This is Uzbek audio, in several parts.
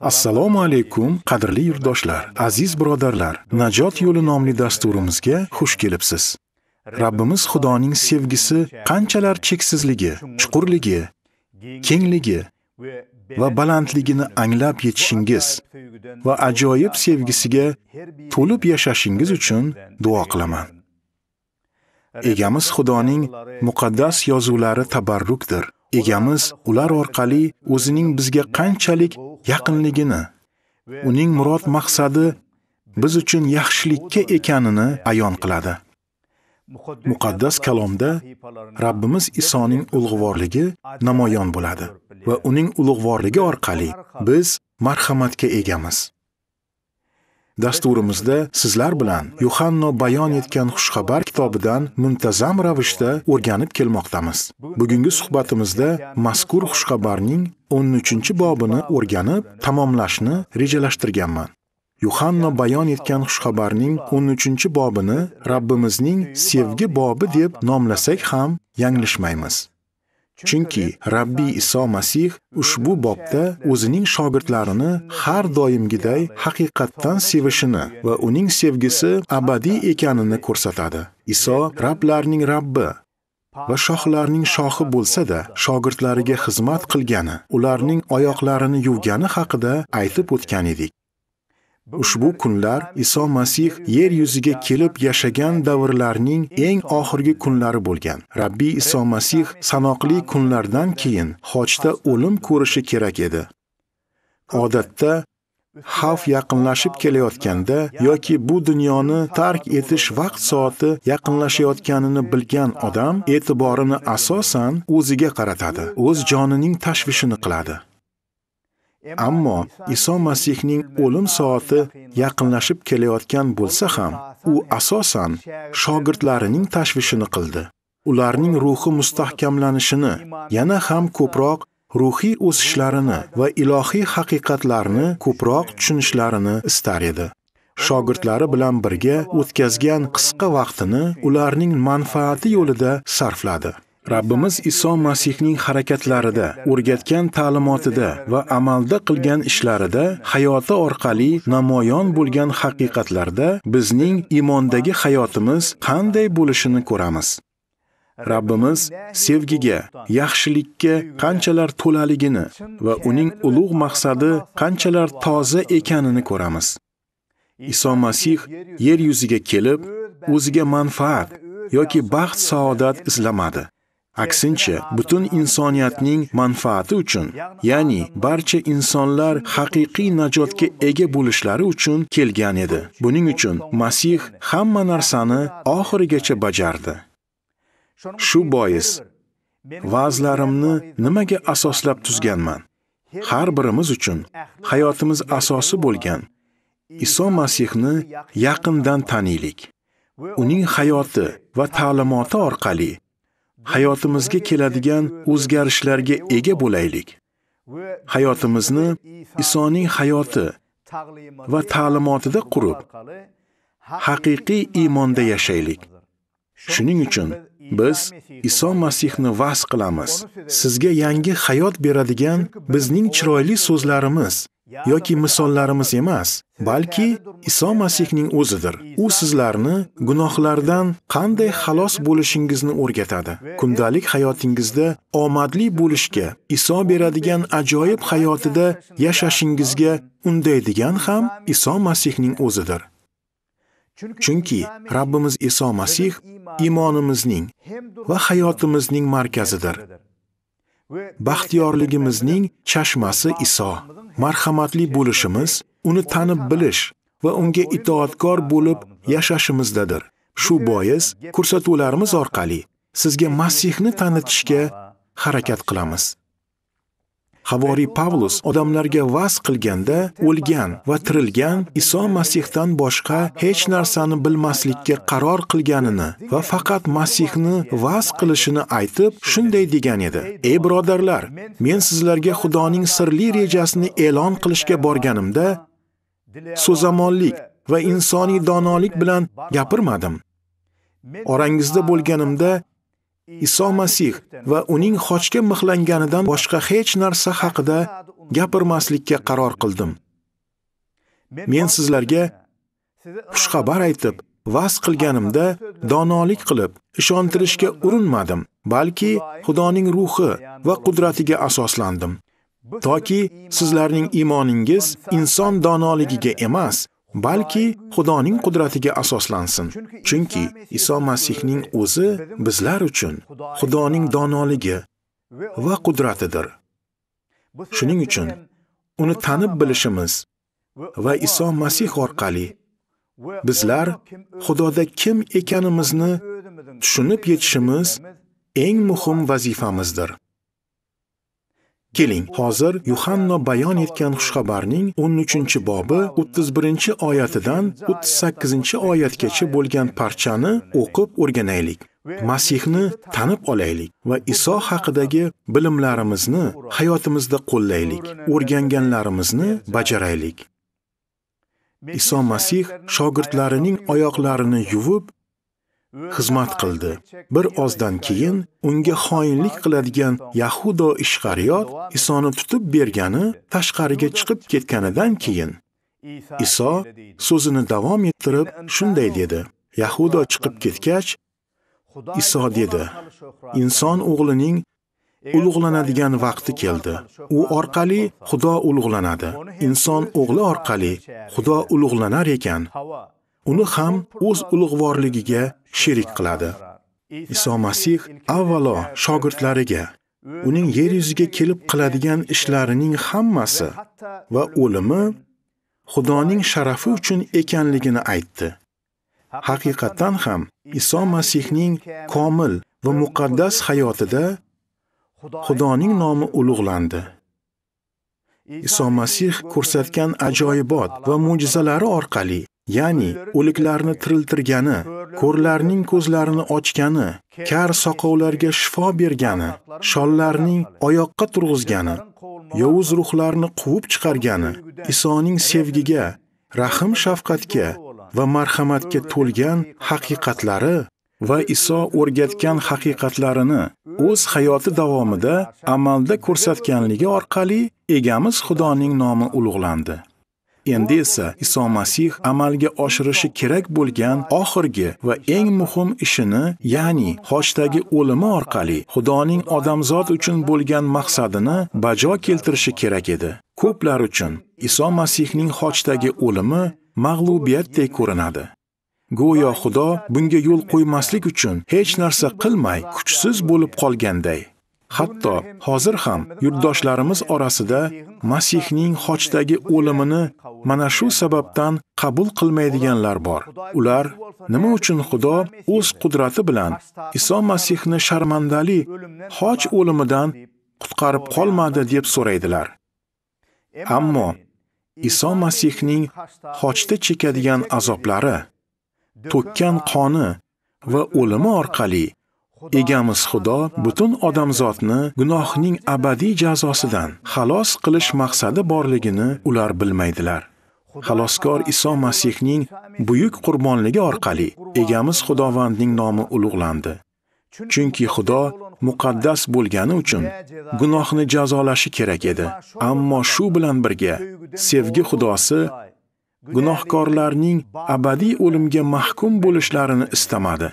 assalomu alaykum qadrli yurtdoshlar aziz birodarlar najot yo'li nomli dasturimizga xush kelibsiz rabbimiz xudoning sevgisi qanchalar cheksizligi chuqurligi kengligi va balandligini anglab yetishingiz va ajoyib sevgisiga to'lib yashashingiz uchun duo qilaman egamiz xudoning muqaddas yozuvlari tabarrukdir egamiz ular orqali o'zining bizga qanchalik yaqinligini, uning murod maqsadi biz uchun yaxshilikka ekanini ayon qiladi. Muqaddas kalomda Rabbimiz Isoning ulug'vorligi namoyon bo'ladi va uning ulug'vorligi orqali biz marhamatga egamiz. dasturimizda sizlar bilan Yohanno bayon etgan xushxabar kitobidan muntazam ravishda o'rganib kelmoqdamiz. Bugungi suhbatimizda mazkur xushxabarning 13-bobini o'rganib, tamomlashni rejalashtirganman. yuhanno bayon etgan xushxabarning 13-bobini Rabbimizning sevgi bobi deb nomlasak ham yanglishmaymiz. Chunki Rabbi Iso Masih ushbu bobda o'zining shogirdlarini har doimgiday haqiqatdan sevishini va uning sevgisi abadiy ekanini ko'rsatadi. Iso Rablarning Rabbi va shohlarning shohi bo'lsa-da, shogirdlariga xizmat qilgani, ularning oyoqlarini yuvgani haqida aytib o'tgan edik. Ushbu kunlar Iso Masih yer yuziga kelib yashagan davrlarning eng oxirgi kunlari bo'lgan. Rabbi Iso Masih sanoqli kunlardan keyin hojda o'lim ko'rishi kerak edi. Odatda xavf yaqinlashib kelayotganda yoki bu dunyoni tark etish vaqt soati yaqinlashayotganini bilgan odam e'tiborini asosan o'ziga qaratadi, o'z jonining tashvishini qiladi. Ammo Iso Masihning o'lim soati yaqinlashib kelayotgan bo'lsa ham, u asosan shogirdlarining tashvishini qildi. Ularning ruhi mustahkamlanishini, yana ham ko'proq ruhiy o'sishlarini va ilohiy haqiqatlarni ko'proq tushunishlarini istar edi. Shogirdlari bilan birga o'tkazgan qisqa vaqtini ularning manfaati yo'lida sarfladi. Rabbimiz Iso Masihning harakatlarida, o'rgatgan ta'limotida va amalda qilgan ishlarida hayoti orqali namoyon bo'lgan haqiqatlarda bizning iymondagi hayotimiz qanday bo'lishini ko'ramiz. Rabbimiz sevgiga, yaxshilikka qanchalar to'laligini va uning ulug' maqsadi qanchalar toza ekanini ko'ramiz. Iso Masih yer yuziga kelib, o'ziga manfaat yoki baxt saodat izlamadi. Aksincha, butun insoniyatning manfaati uchun, ya'ni barcha insonlar haqiqiy najotga ega bo'lishlari uchun kelgan edi. Buning uchun Masih hamma narsani oxirigacha bajardi. Shu bois va'zlarimni nimaga asoslab tuzganman? Har birimiz uchun hayotimiz asosi bo'lgan Iso Masihni yaqindan taniylik. Uning hayoti va ta'limoti orqali hayotimizga keladigan o'zgarishlarga ega bo'laylik. Hayotimizni Isoning hayoti va ta'limotida qurib, haqiqiy iymonda yashaylik. Shuning uchun biz Iso Masihni vas qilamiz. Sizga yangi hayot beradigan bizning chiroyli so'zlarimiz yoki misollarimiz emas, balki Iso Masihning o'zidir. U sizlarni gunohlardan qanday xalos bo'lishingizni o'rgatadi. Kundalik hayotingizda omadli bo'lishga, Iso beradigan ajoyib hayotida yashashingizga undaydigan ham Iso Masihning o'zidir. Chunki Rabbimiz Iso Masih iymonimizning va hayotimizning markazidir. Baxtiyorligimizning chashmasi Iso. Marhamatli bo'lishimiz uni tanib bilish va unga itoatkor bo'lib yashashimizdadir. Shu bois ko'rsatuvlarimiz orqali sizga Masihni tanitishga harakat qilamiz. Havoriy Pavlus odamlarga va'z qilganda o'lgan va tirilgan Iso Masihdan boshqa hech narsani bilmaslikka qaror qilganini va faqat Masihni va'z qilishini aytib, shunday degan edi. Ey birodarlar, men sizlarga Xudoning sirli rejasini e'lon qilishga borganimda so'zamonlik va insoniy donolik bilan gapirmadim. Orangizda bo'lganimda Iso Masih va uning xochga mixlanganidan boshqa hech narsa haqida gapirmaslikka qaror qildim. Men sizlarga xushxabar aytib, vas qilganimda donolik qilib, ishontirishga urinmadim, balki Xudoning ruhi va qudratiga asoslandim. Toki sizlarning iymoningiz inson donoligiga emas, balki Xudoning qudratiga asoslansin. Chunki Iso Masihning o'zi bizlar uchun Xudoning donoligi va qudratidir. Shuning uchun uni tanib bilishimiz va Iso Masih orqali bizlar Xudoda kim ekanimizni tushunib yetishimiz eng muhim vazifamizdir. Keling, hozir Yuhanno bayon etgan xushxabarning 13-bobi 31-oyatidan 38-oyatgacha bo'lgan parchani o'qib o'rganaylik. Masihni tanib olaylik va Iso haqidagi bilimlarimizni hayotimizda qo'llaylik, o'rganganlarimizni bajaraylik. Iso Masih shogirdlarining oyoqlarini yuvib, xizmat qildi. Bir ozdan keyin unga xoinlik qiladigan Yahudo Ishqariyot Isoni tutib bergani tashqariga chiqib ketganidan keyin Iso so'zini davom ettirib shunday dedi. Yahudo chiqib ketgach Iso dedi: "Inson o'g'lining ulug'lanadigan vaqti keldi. U orqali Xudo ulug'lanadi. Inson o'g'li orqali Xudo ulug'lanar ekan." uni ham o'z ulug'vorligiga sherik qiladi. Iso Masih avvalo shogirdlariga uning yer yuziga kelib qiladigan ishlarining hammasi va o'limi Xudoning sharafi uchun ekanligini aytdi. Haqiqatan ham Iso Masihning komil va muqaddas hayotida Xudoning nomi ulug'landi. Iso Masih ko'rsatgan ajoyibot va mo'jizalari orqali ya'ni o'liklarni tiriltirgani, ko'rlarning ko'zlarini ochgani, kar soqovlarga shifo bergani, shollarning oyoqqa turg'izgani, yovuz ruhlarni quvib chiqargani, Isoning sevgiga, rahm shafqatga va marhamatga to'lgan haqiqatlari va Iso o'rgatgan haqiqatlarini o'z hayoti davomida amalda ko'rsatganligi orqali egamiz Xudoning nomi ulug'landi. endi esa Iso Masih amalga oshirishi kerak bo'lgan oxirgi va eng muhim ishini, ya'ni xochdagi o'limi orqali Xudoning odamzod uchun bo'lgan maqsadini bajo keltirishi kerak edi. Ko'plar uchun Iso Masihning xochdagi o'limi mag'lubiyatdek ko'rinadi. Go'yo Xudo bunga yo'l qo'ymaslik uchun hech narsa qilmay, kuchsiz bo'lib qolganday. Hatto hozir ham yurtdoshlarimiz orasida Masihning xochdagi o'limini mana shu sababdan qabul qilmaydiganlar bor. Ular nima uchun Xudo o'z qudrati bilan Iso Masihni sharmandali xoch o'limidan qutqarib qolmadi deb so'raydilar. Ammo Iso Masihning xochda chekadigan azoblari, to'kkan qoni va o'limi orqali Egamiz Xudo butun odamzodni gunohning abadiy jazosidan xalos qilish maqsadi borligini ular bilmaydilar. Xaloskor Iso Masihning buyuk qurbonligi orqali egamiz Xudovandning nomi ulug'landi. Chunki Xudo muqaddas bo'lgani uchun gunohni jazolashi kerak edi. Ammo shu bilan birga sevgi Xudosi gunohkorlarning abadiy o'limga mahkum bo'lishlarini istamadi.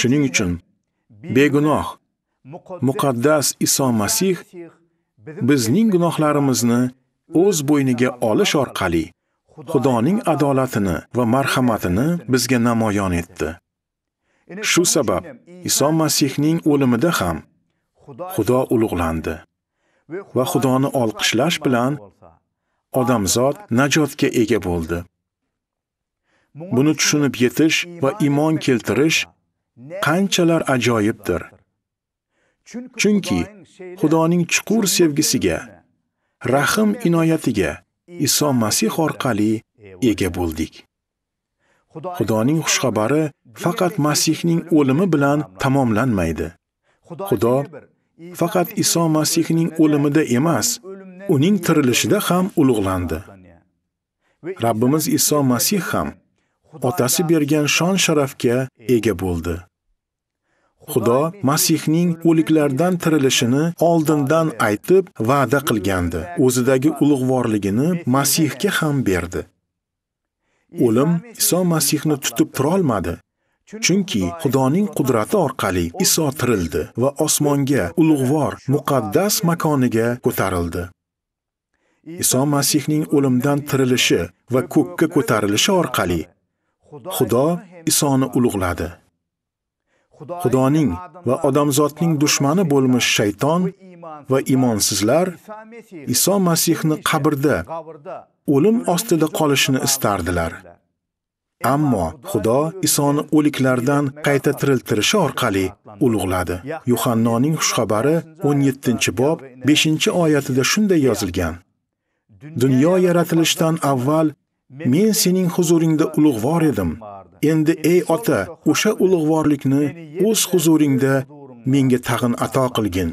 shuning uchun begunoh muqaddas Iso Masih bizning gunohlarimizni o'z bo'yniga olish orqali Xudoning adolatini va marhamatini bizga namoyon etdi. Shu sabab Iso Masihning o'limida ham Xudo ulug'landi va Xudoni olqishlash bilan odamzod najotga ega bo'ldi. Buni tushunib yetish va iymon keltirish qanchalar ajoyibdir. Chunki Xudoning chuqur sevgisiga, rahim inoyatiga Iso Masih orqali ega bo'ldik. Xudoning xushxabari faqat Masihning o'limi bilan tamomlanmaydi. Xudo faqat Iso Masihning o'limida emas, uning tirilishida ham ulug'landi. Rabbimiz Iso Masih ham otasi bergan shon sharafga ega bo'ldi. Xudo Masihning o'liklardan tirilishini oldindan aytib va'da qilgandi. O'zidagi ulug'vorligini Masihga ham berdi. O'lim Iso Masihni tutib tura olmadi. Chunki Xudoning qudrati orqali Iso tirildi va osmonga, ulug'vor, muqaddas makoniga ko'tarildi. Iso Masihning o'limdan tirilishi va ko'kka ko'tarilishi orqali Xudo Isoni ulug'ladi. Xudoning va odamzodning dushmani bo'lmoq shayton va imonsizlar Iso Masihni qabrda, o'lim ostida qolishini istardilar. Ammo Xudo Isoni o'liklardan qayta tiriltirishi orqali ulug'ladi. Yuhannoning xushxabari 17-bob 5-oyatida shunday yozilgan. Dunyo yaratilishidan avval Men sening huzuringda ulug'vor edim. Endi ey ota, o'sha ulug'vorlikni o'z huzuringda menga tag'in ato qilgin.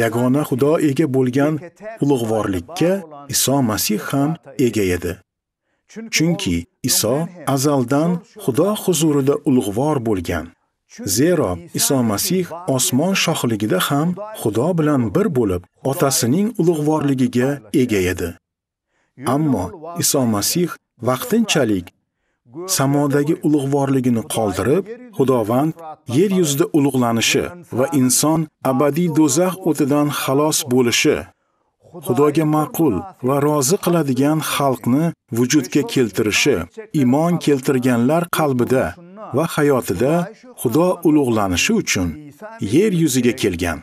Yagona Xudo ega bo'lgan ulug'vorlikka Iso Masih ham ega edi. Chunki Iso azaldan Xudo huzurida ulug'vor bo'lgan. Zero Iso Masih osmon shohligida ham Xudo bilan bir bo'lib, otasining ulug'vorligiga ega edi. Ammo Iso Masih vaqtinchalik samodagi ulug'vorligini qoldirib, Xudovand yer yuzida ulug'lanishi va inson abadiy do'zax o'tidan xalos bo'lishi, Xudoga ma'qul va rozi qiladigan xalqni vujudga keltirishi, iymon keltirganlar qalbida va hayotida Xudo ulug'lanishi uchun yer yuziga kelgan.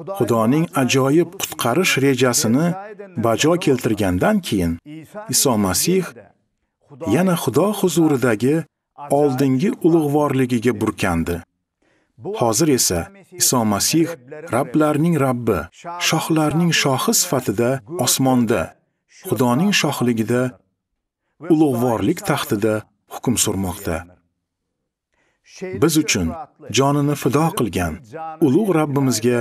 Xudoning ajoyib qutqarish rejasini bajo keltirgandan keyin Iso Masih yana Xudo huzuridagi oldingi ulug'vorligiga burkandi. Hozir esa Iso Masih Rabblarning Rabbi, shohlarning shohi sifatida osmonda, Xudoning shohligida ulug'vorlik taxtida hukm surmoqda. Biz uchun jonini fido qilgan ulug' Rabbimizga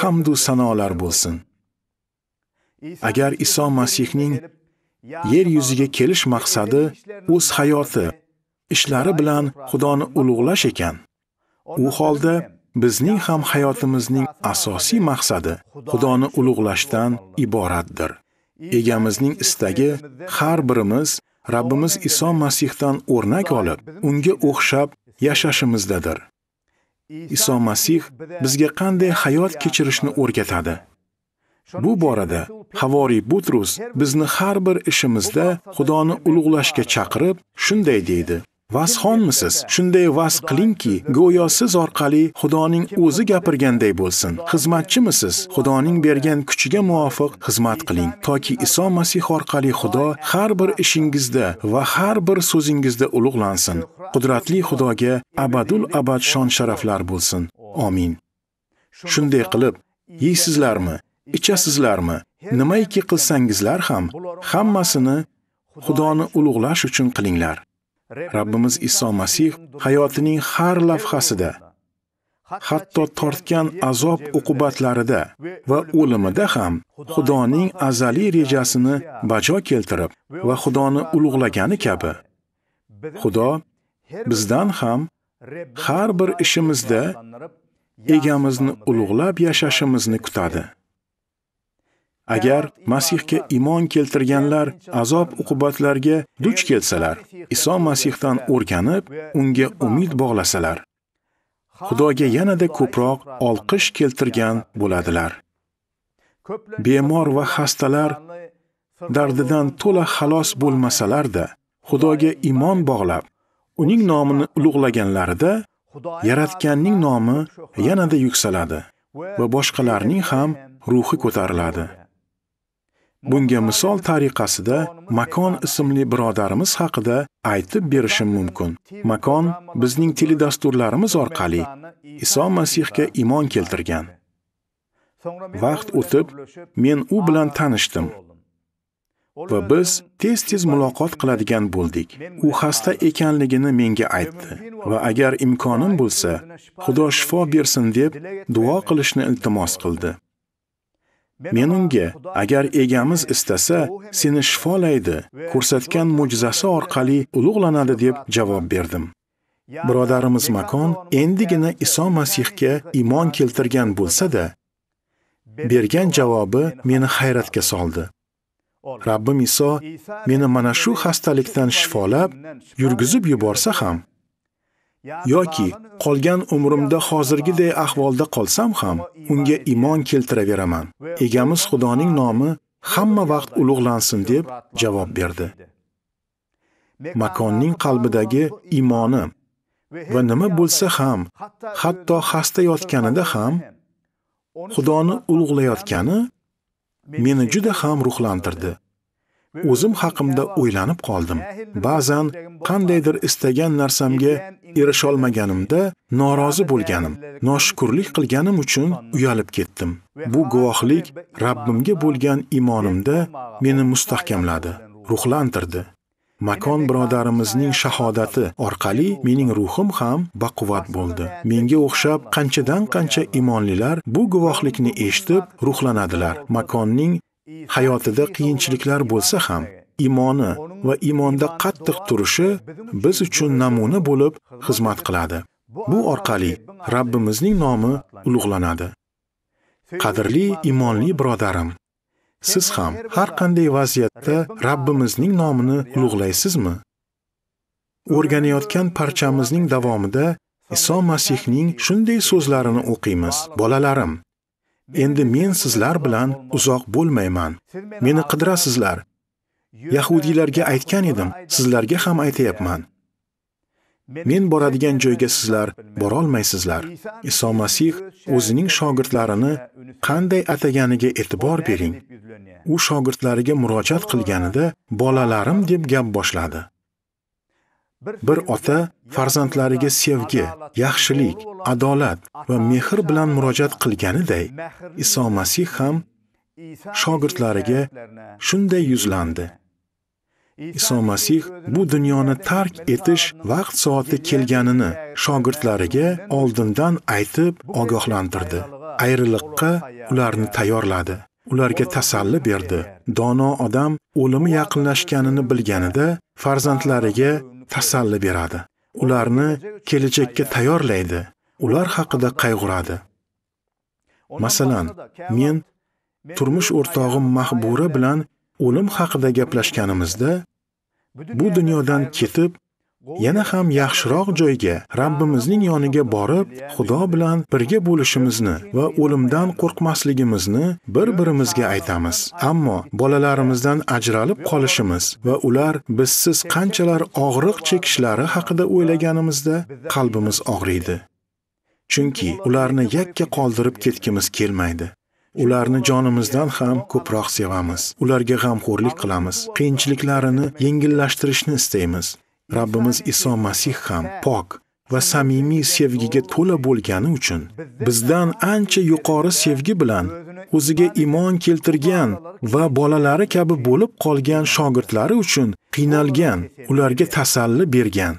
hamdu sanolar bo'lsin. Agar Iso Masihning yer yuziga kelish maqsadi o'z hayoti, ishlari bilan Xudoni ulug'lash ekan, u holda bizning ham hayotimizning asosiy maqsadi Xudoni ulug'lashdan iboratdir. Egamizning istagi har birimiz Rabbimiz Iso Masihdan o'rnak olib, unga o'xshab yashashimizdadir. Iso Masih bizga qanday hayot kechirishni o'rgatadi. Bu borada Havori Butrus bizni har bir ishimizda Xudoni ulug'lashga chaqirib, shunday deydi: Vasxonmisiz? Shunday vas qilingki, go'yo siz orqali Xudoning o'zi gapirganday bo'lsin. Xizmatchimisiz? Xudoning bergan kuchiga muvofiq xizmat qiling, toki Iso Masih orqali Xudo har bir ishingizda va har bir so'zingizda ulug'lansin. Qudratli Xudoga abadul abad shon-sharaflar bo'lsin. Amin. Shunday qilib, yeysizlarmi, ichasizlarmi, nimaiki qilsangizlar ham hammasini Xudoni ulug'lash uchun qilinglar. Rabbimiz Iso Masih hayotining har lavhasida, hatto tortgan azob uqubatlarida va o'limida ham Xudoning azaliy rejasini bajo keltirib va Xudoni ulug'lagani kabi Xudo bizdan ham har bir ishimizda egamizni ulug'lab yashashimizni kutadi. Agar Masihga iymon keltirganlar azob uqubatlarga duch kelsalar, Iso Masihdan o'rganib, unga umid bog'lasalar, Xudoga yanada ko'proq olqish keltirgan bo'ladilar. Bemor va xastalar dardidan to'la xalos bo'lmasalar-da, Xudoga iymon bog'lab, uning nomini ulug'laganlarida Yaratganning nomi yanada yuksaladi va boshqalarning ham ruhi ko'tariladi. Bunga misol tariqasida Makon ismli birodarimiz haqida aytib berishim mumkin. Makon bizning teledasturlarimiz orqali Iso Masihga iymon keltirgan. Vaqt o'tib, men u bilan tanishdim. Va biz tez-tez muloqot qiladigan bo'ldik. U xasta ekanligini menga aytdi va agar imkonim bo'lsa, Xudo shifo bersin deb duo qilishni iltimos qildi. Men unga, agar egamiz istasa, seni shifolaydi, ko'rsatgan mo'jizasi orqali ulug'lanadi deb javob berdim. Birodarimiz Makon endigina Iso Masihga iymon keltirgan bo'lsa-da, bergan javobi meni hayratga soldi. Rabbim Iso meni mana shu xastalikdan shifolab, yurgizib yuborsa ham, yoki qolgan umrimda hozirgiday ahvolda qolsam ham unga iymon keltiraveraman. Egamiz Xudoning nomi hamma vaqt ulug'lansin deb javob berdi. Makonning qalbidagi iymoni va nima bo'lsa ham, hatto xasta yotganida ham Xudoni ulug'layotgani meni juda ham ruhlantirdi. o'zim haqimda o'ylanib qoldim. Ba'zan qandaydir istagan narsamga erisholmaganimda norozi bo'lganim, noshukurlik qilganim uchun uyalib ketdim. Bu guvohlik Rabbimga bo'lgan imonimda meni mustahkamladi, ruhlantirdi. Makon birodarimizning shahodati orqali mening ruhim ham baquvvat bo'ldi. Menga o'xshab qanchadan qancha imonlilar bu guvohlikni eshitib ruhlanadilar. Makonning hayotida qiyinchiliklar bo'lsa ham, iymoni va iymonda qattiq turishi biz uchun namuna bo'lib xizmat qiladi. Bu orqali Rabbimizning nomi ulug'lanadi. Qadrli iymonli birodarim, siz ham har qanday vaziyatda Rabbimizning nomini ulug'laysizmi? O'rganayotgan parchamizning davomida Iso Masihning shunday so'zlarini o'qiymiz. Bolalarim, Endi men sizlar bilan uzoq bo'lmayman. Meni qidirasizlar. Yahudiylarga aytgan edim, sizlarga ham aytayapman. Men boradigan joyga sizlar bora olmaysizlar. Iso Masih o'zining shogirdlarini qanday ataganiga e'tibor bering. U shogirdlariga murojaat qilganida bolalarim deb gap boshladi. Bir ota farzandlariga sevgi, yaxshilik, adolat va mehr bilan murojaat qilganiday, Iso Masih ham shogirdlariga shunday yuzlandi. Iso Masih bu dunyoni tark etish vaqt soati kelganini shogirdlariga oldindan aytib ogohlantirdi. Ayriliqqa ularni tayyorladi. ularga tasalli berdi. Dono odam o'limi yaqinlashganini bilganida farzandlariga tasalli beradi ularni kelajakka tayyorlaydi ular haqida qayg'uradi masalan men turmush o'rtog'im mahbura bilan o'lim haqida gaplashganimizda bu dunyodan ketib yana ham yaxshiroq joyga Rabbimizning yoniga borib, Xudo bilan birga bo'lishimizni va o'limdan qo'rqmasligimizni bir-birimizga aytamiz. Ammo bolalarimizdan ajralib qolishimiz va ular bizsiz qanchalar og'riq chekishlari haqida o'ylaganimizda qalbimiz og'riydi. Chunki ularni yakka qoldirib ketgimiz kelmaydi. Ularni jonimizdan ham ko'proq sevamiz. Ularga g'amxo'rlik qilamiz. Qiyinchiliklarini yengillashtirishni istaymiz. Rabbimiz Iso Masih ham pok va samimiy sevgiga to'la bo'lgani uchun bizdan ancha yuqori sevgi bilan o'ziga iymon keltirgan va bolalari kabi bo'lib qolgan shogirdlari uchun qiynalgan, ularga tasalli bergan.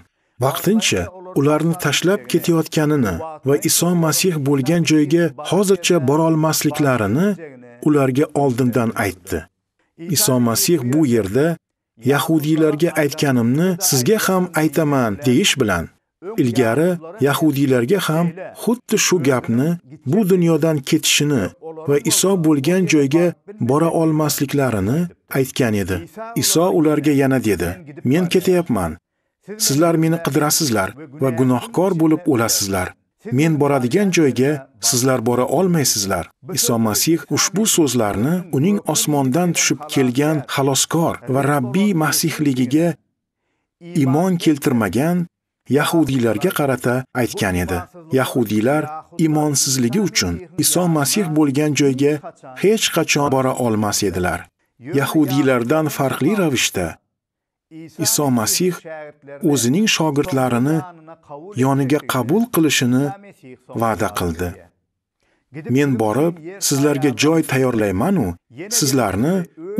Vaqtincha ularni tashlab ketayotganini va Iso Masih bo'lgan joyga hozircha borolmasliklarini ularga oldindan aytdi. Iso Masih bu yerda Yahudiylarga aytganimni sizga ham aytaman deyish bilan ilgari yahudiylarga ham xuddi shu gapni bu dunyodan ketishini va Iso bo'lgan joyga bora olmasliklarini aytgan edi. Iso ularga yana dedi: "Men ketyapman. Sizlar meni qidirasizlar va gunohkor bo'lib o'lasizlar. men boradigan joyga sizlar bora olmaysizlar. Iso Masih ushbu so'zlarni uning osmondan tushib kelgan xaloskor va Rabbiy Masihligiga iymon keltirmagan Yahudiylarga qarata aytgan edi. Yahudiylar imonsizligi uchun Iso Masih bo'lgan joyga hech qachon bora olmas edilar. Yahudiylardan farqli ravishda Iso Masih o'zining shogirdlarini yoniga qabul qilishini va'da qildi. Men borib, sizlarga joy tayyorlayman u, sizlarni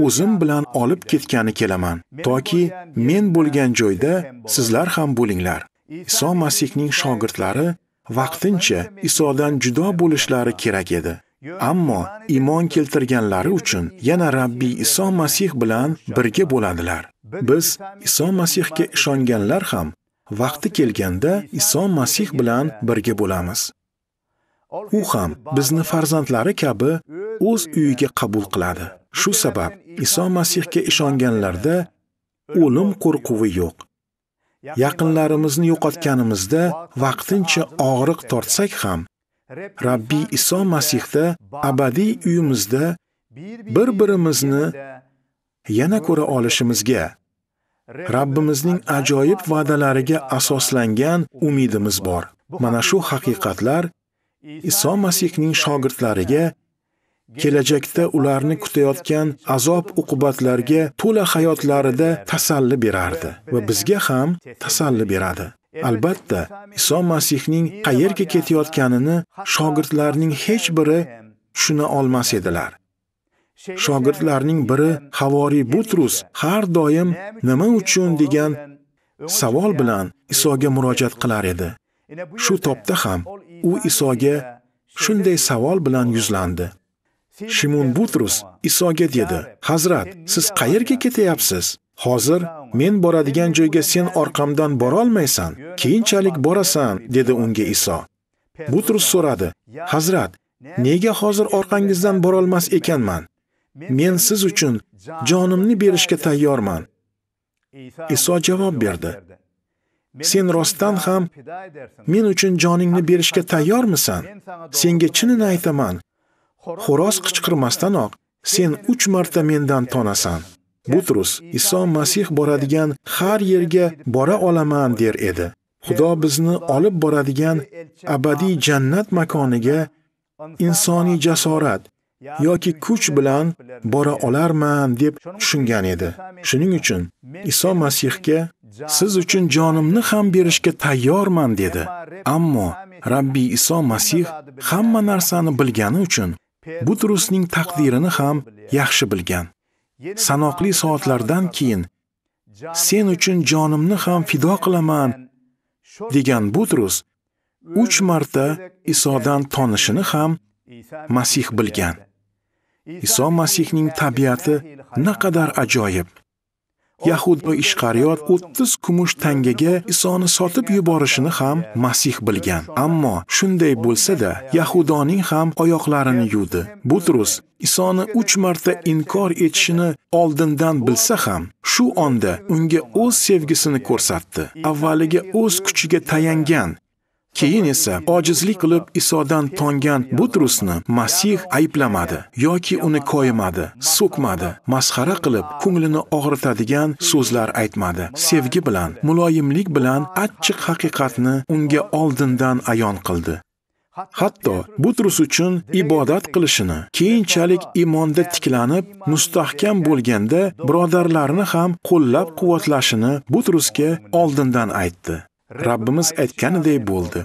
o'zim bilan olib ketgani kelaman, toki men bo'lgan joyda sizlar ham bo'linglar. Iso Masihning shogirdlari vaqtincha Isodan judo bo'lishlari kerak edi. Ammo iymon keltirganlari uchun yana Rabbiy Iso Masih bilan birga bo'ladilar. Biz Iso Masihga ishonganlar ham vaqti kelganda Iso Masih bilan birga bo'lamiz. U ham bizni farzandlari kabi o'z uyiga qabul qiladi. Shu sabab Iso Masihga ishonganlarda o'lim qo'rquvi yo'q. Yaqinlarimizni yo'qotganimizda vaqtincha og'riq tortsak ham, Rabbi Iso Masihda abadiy uyimizda bir-birimizni yana ko'ra olishimizga Rabbimizning ajoyib va'dalariga asoslangan umidimiz bor. Mana shu haqiqatlar Iso Masihning shogirdlariga kelajakda ularni kutayotgan azob uqubatlarga to'la hayotlarida tasalli berardi va bizga ham tasalli beradi. Albatta, Iso Masihning qayerga ketayotganini shogirdlarning hech biri tushuna olmas edilar. shogirdlarning biri e, Havori Butrus har doim nima uchun degan savol bilan Isoga murojaat qilar edi. Shu topda ham u Isoga shunday savol bilan yuzlandi. Shimon Butrus Isoga dedi: "Hazrat, siz qayerga ketyapsiz? Hozir men boradigan joyga sen orqamdan bora olmaysan, keyinchalik borasan", dedi unga Iso. Butrus so'radi: "Hazrat, nega hozir orqangizdan bora olmas ekanman? Men siz uchun jonimni berishga tayyorman. Iso javob berdi. Sen rostdan ham men uchun joningni berishga tayyormisan? Senga chinini aytaman. Xo'roz qichqirmasdanoq sen 3 marta mendan tonasan. Butrus Iso Masih boradigan har yerga bora olaman der edi. Xudo bizni olib boradigan abadiy jannat makoniga insoniy jasorat yoki kuch bilan bora olarman deb tushungan edi. Shuning uchun Iso Masihga siz uchun jonimni ham berishga tayyorman dedi. Ammo Rabbi Iso Masih hamma narsani bilgani uchun bu Butrusning taqdirini ham yaxshi bilgan. Sanoqli soatlardan keyin sen uchun jonimni ham fido qilaman degan Butrus 3 marta Isodan tonishini ham Masih bilgan. Iso Masihning tabiati naqadar ajoyib. Yahud va Ishqariyot 30 kumush tangaga Isoni sotib yuborishini ham Masih bilgan. Ammo shunday bo'lsa-da, Yahudoning ham oyoqlarini yuvdi. Butrus Isoni 3 marta inkor etishini oldindan bilsa ham, shu onda unga o'z sevgisini ko'rsatdi. Avvaliga o'z kuchiga tayangan keyin esa ojizlik qilib isodan tongan butrusni masih ayblamadi yoki uni koyimadi so'kmadi masxara qilib ko'nglini og'ritadigan so'zlar aytmadi sevgi bilan muloyimlik bilan achchiq haqiqatni unga oldindan ayon qildi Hatto Butrus uchun ibodat qilishini, keyinchalik imonda tiklanib, mustahkam bo'lganda birodarlarni ham qo'llab-quvvatlashini Butrusga oldindan aytdi. Rabbimiz aytganiday bo'ldi.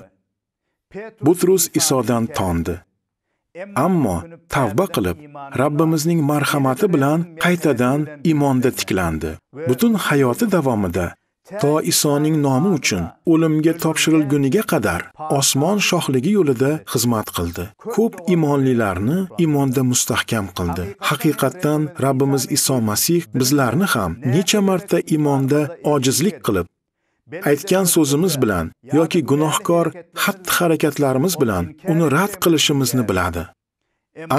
Butrus Isodan tondi. Ammo tavba qilib, Rabbimizning marhamati bilan qaytadan iymonda tiklandi. Butun hayoti davomida to Isoning nomi uchun o'limga topshirilguniga qadar osmon shohligi yo'lida xizmat qildi. Ko'p iymonlilarni iymonda mustahkam qildi. Haqiqatdan Rabbimiz Iso Masih bizlarni ham necha marta iymonda ojizlik qilib, aytgan so'zimiz bilan yoki gunohkor xatti-harakatlarimiz bilan uni rad qilishimizni biladi.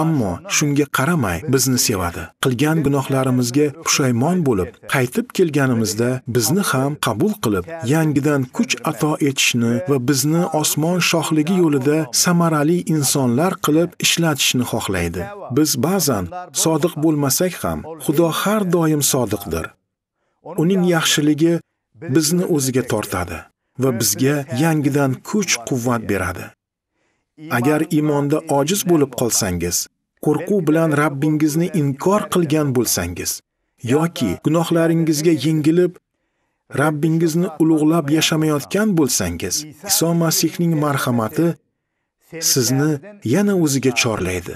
Ammo shunga qaramay bizni sevadi. Qilgan gunohlarimizga pushaymon bo'lib, qaytib kelganimizda bizni ham qabul qilib, yangidan kuch ato etishni va bizni osmon shohligi yo'lida samarali insonlar qilib ishlatishni xohlaydi. Biz ba'zan sodiq bo'lmasak ham, Xudo har doim sodiqdir. Uning yaxshiligi bizni o'ziga tortadi va bizga yangidan kuch quvvat beradi agar iymonda ojiz bo'lib qolsangiz qo'rquv bilan rabbingizni inkor qilgan bo'lsangiz yoki gunohlaringizga yengilib rabbingizni ulug'lab yashamayotgan bo'lsangiz iso masihning marhamati sizni yana o'ziga chorlaydi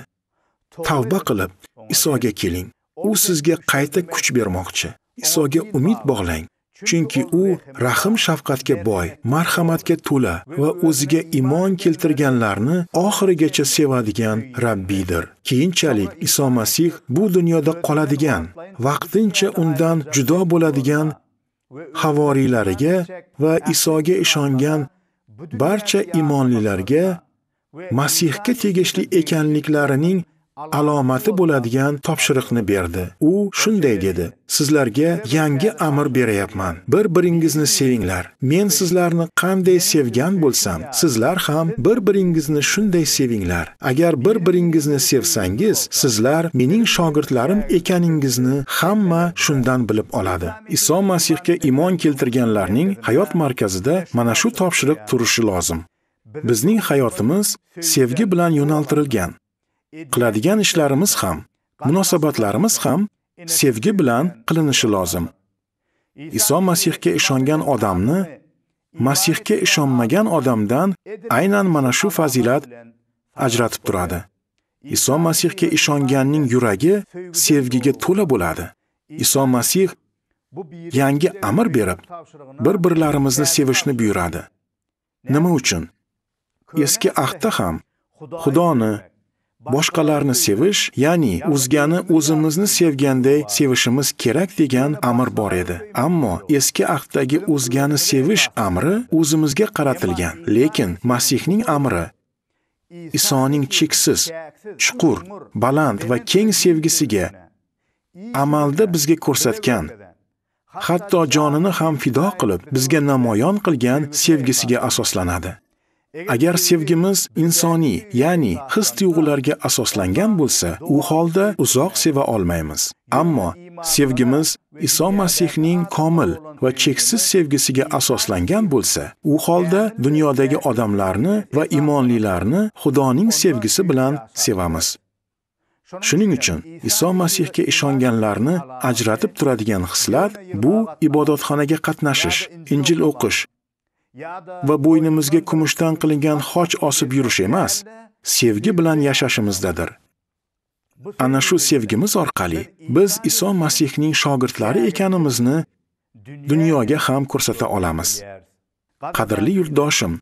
tavba qilib isoga keling u sizga qayta kuch bermoqchi isoga umid bog'lang Chunki u rahm shafqatga boy, marhamatga to'la va o'ziga iymon keltirganlarni oxirigacha sevadigan Rabbiydir. Keyinchalik Iso Masih bu dunyoda qoladigan, vaqtincha undan judo bo'ladigan havoriylariga va Isoga ishongan barcha imonlilarga Masihga tegishli ekanliklarining alomati bo'ladigan topshiriqni berdi. U shunday dedi: Sizlarga yangi amr beryapman. Bir-biringizni sevinglar. Men sizlarni qanday sevgan bo'lsam, sizlar ham bir-biringizni shunday sevinglar. Agar bir-biringizni sevsangiz, sizlar mening shogirdlarim ekaningizni hamma shundan bilib oladi. Iso Masihga iymon keltirganlarning hayot markazida mana shu topshiriq turishi lozim. Bizning hayotimiz sevgi bilan yo'naltirilgan. Qiladigan ishlarimiz ham, munosabatlarimiz ham sevgi bilan qilinishi lozim. Iso Masihga ishongan odamni Masihga ishonmagan odamdan aynan mana shu fazilat ajratib turadi. Iso Masihga ishonganning yuragi sevgiga to'la bo'ladi. Iso Masih yangi amr berib, bir-birlarimizni sevishni buyuradi. Nima uchun? Eski ahdda ham Xudoni, boshqalarni sevish ya'ni o'zgani o'zimizni sevganday sevishimiz kerak degan amr bor edi ammo eski ahddagi o'zgani sevish amri o'zimizga qaratilgan lekin masihning amri isoning cheksiz chuqur baland va keng sevgisiga amalda bizga ko'rsatgan hatto jonini ham fido qilib bizga namoyon qilgan sevgisiga asoslanadi Agar sevgimiz insoniy, ya'ni his tuyg'ularga asoslangan bo'lsa, u holda uzoq seva olmaymiz. Ammo sevgimiz Iso Masihning komil va cheksiz sevgisiga asoslangan bo'lsa, u holda dunyodagi odamlarni va imonlilarni Xudoning sevgisi bilan sevamiz. Shuning uchun Iso Masihga ishonganlarni ajratib turadigan xislat bu ibodatxonaga qatnashish, Injil o'qish, va bo'ynimizga kumushdan qilingan xoch osib yurish emas, sevgi bilan yashashimizdadir. Ana shu sevgimiz orqali biz Iso Masihning shogirdlari ekanimizni dunyoga ham ko'rsata olamiz. Qadrli yurtdoshim,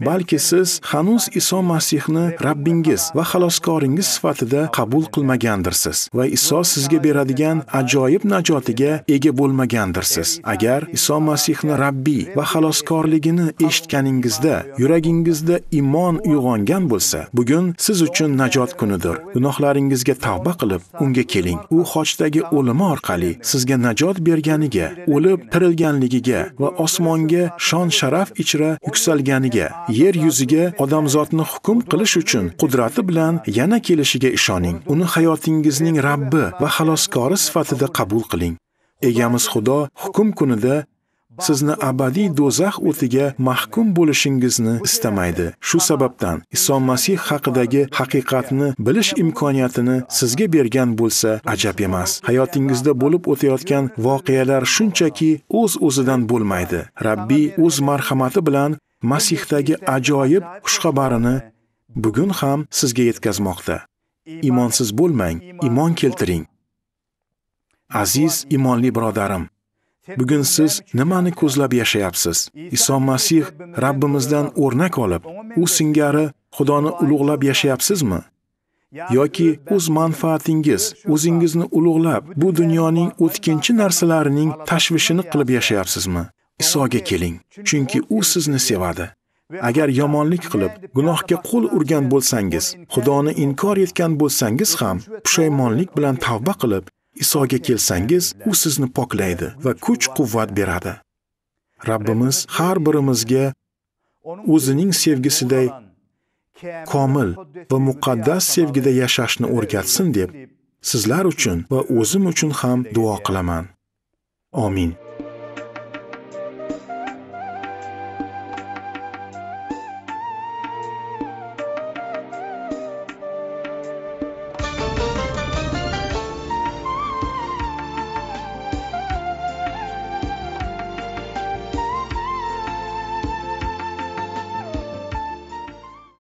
balki siz hanuz Iso Masihni Rabbingiz va xaloskoringiz sifatida qabul qilmagandirsiz va Iso sizga beradigan ajoyib najotiga ega bo'lmagandirsiz. Agar Iso Masihni Rabbiy va xaloskorligini eshitganingizda yuragingizda iymon uyg'ongan bo'lsa, bugun siz uchun najot kunidir. Gunohlaringizga tavba qilib, unga keling. U xochdagi o'limi orqali sizga najot berganiga, o'lib tirilganligiga va osmonga shon sharaf ichra yuksalganiga yer yuziga odamzodni hukm qilish uchun qudrati bilan yana kelishiga ishoning. Uni hayotingizning Rabbi va xaloskori sifatida qabul qiling. Egamiz Xudo hukm kunida sizni abadiy do'zax o'tiga mahkum bo'lishingizni istamaydi. Shu sababdan Iso Masih haqidagi haqiqatni bilish imkoniyatini sizga bergan bo'lsa ajab emas. Hayotingizda bo'lib o'tayotgan voqealar shunchaki o'z-o'zidan bo'lmaydi. Rabbiy o'z marhamati bilan Masihdagi ajoyib xushxabarini bugun ham sizga yetkazmoqda. Imonsiz bo'lmang, imon keltiring. Aziz imonli birodarim, bugun siz nimani ko'zlab yashayapsiz? Iso Masih Rabbimizdan o'rnak olib, u singari Xudoni ulug'lab yashayapsizmi? yoki o'z manfaatingiz, o'zingizni ulug'lab, bu dunyoning o'tkinchi narsalarining tashvishini qilib yashayapsizmi? Isoga keling, chunki u sizni sevadi. Agar yomonlik qilib, gunohga qo'l urgan bo'lsangiz, Xudoni inkor etgan bo'lsangiz ham, pushaymonlik bilan tavba qilib, Isoga kelsangiz, u sizni poklaydi va kuch-quvvat beradi. Rabbimiz har birimizga o'zining sevgisiday komil va muqaddas sevgida yashashni o'rgatsin deb sizlar uchun va o'zim uchun ham duo qilaman. Amin.